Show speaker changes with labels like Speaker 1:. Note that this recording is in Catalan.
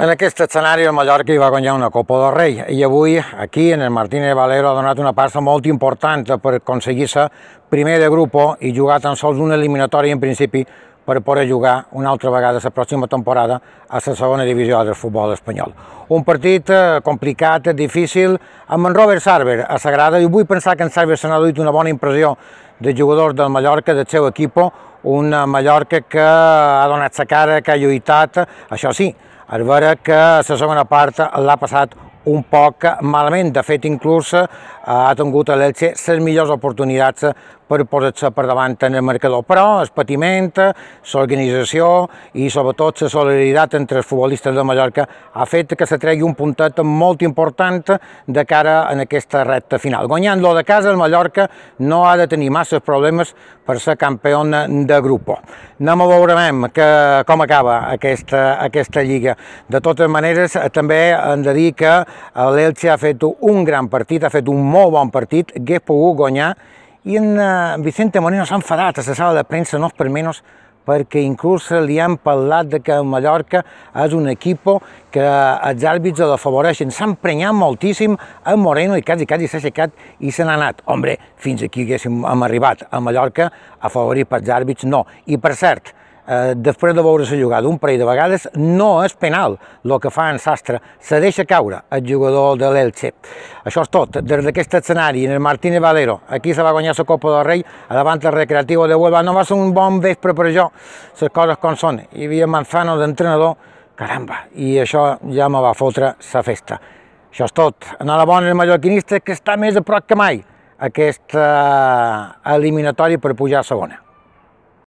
Speaker 1: En aquest escenari el Mallorca hi va guanyar una Copa del Rei i avui aquí en el Martínez Valero ha donat una passa molt important per aconseguir-se primer de grup i jugar tan sols una eliminatòria en principi per poder jugar una altra vegada la pròxima temporada a la segona divisió del futbol espanyol. Un partit eh, complicat, difícil, amb en Robert Sarver a Sagrada, i vull pensar que en Sarver se n'ha duit una bona impressió de jugadors del Mallorca, del seu equip, un eh, Mallorca que ha donat la cara, que ha lluitat, això sí, és vera que la segona part l'ha passat un poc malament. De fet, inclús eh, ha tingut a l'Elche les millors oportunitats per posar-se per davant en el marcador, però el patiment, l'organització i sobretot la solidaritat entre els futbolistes de Mallorca ha fet que se tregui un puntet molt important de cara en aquesta recta final. Guanyant-lo de casa, el Mallorca no ha de tenir massa problemes per ser campió de grup. Anem a veurem que, com acaba aquesta, aquesta lliga. De totes maneres, també hem de dir que l'Elche ha fet un gran partit, ha fet un molt bon partit, hauria pogut guanyar i en eh, Vicente Moreno s'ha enfadat a la sala de premsa, no és per menys, perquè inclús li han parlat de que Mallorca és un equip que els àrbits el afavoreixen. S'ha emprenyat moltíssim a Moreno i quasi, quasi s'ha aixecat i se n'ha anat. Hombre, fins aquí haguéssim hem arribat. A Mallorca, afavorit pels àrbits, no. I per cert, eh, després de veure-se jugada un parell de vegades, no és penal el que fa en Sastre, se deixa caure el jugador de l'Elche. Això és tot, des d'aquest escenari, en el Martínez Valero, aquí se va guanyar la Copa del Rei, a davant del Recreativo de Huelva, no va ser un bon vespre per jo, les coses com són, hi havia Manzano d'entrenador, caramba, i això ja me va fotre la festa. Això és tot. Enhorabona el mallorquinista que està més a prop que mai aquesta eliminatòria per pujar a segona.